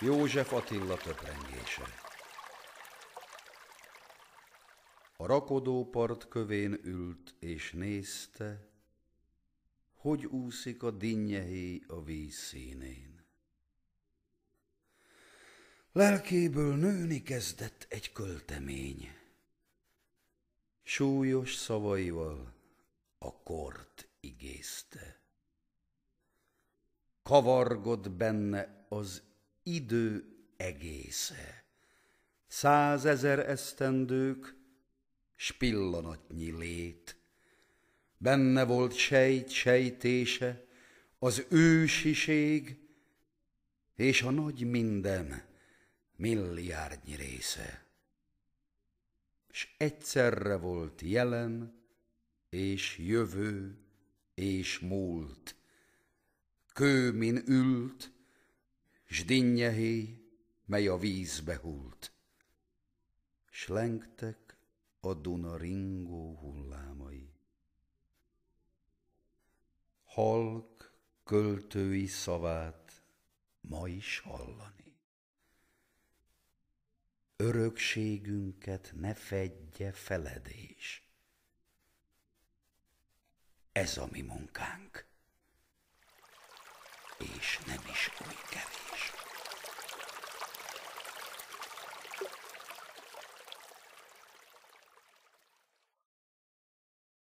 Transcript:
József Attila töprengése A rakodópart kövén ült és nézte, hogy úszik a dinnyehé a víz színén. Lelkéből nőni kezdett egy költemény. Súlyos szavaival a kort igézte. Kavargott benne az idő egésze. Százezer esztendők, s pillanatnyi lét. Benne volt sejt sejtése, az ősiség, és a nagy minden milliárdnyi része. S egyszerre volt jelen, és jövő, és múlt. min ült, s dinnyehéj, mely a vízbe hult. S lengtek a Duna ringó hullámai. Halk költői szavát ma is hallani. Örökségünket ne fedje feledés. Ez a mi munkánk. És